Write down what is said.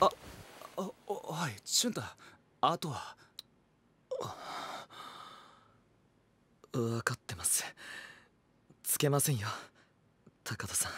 ああおい俊太あとは分かってますつけませんよ高田さん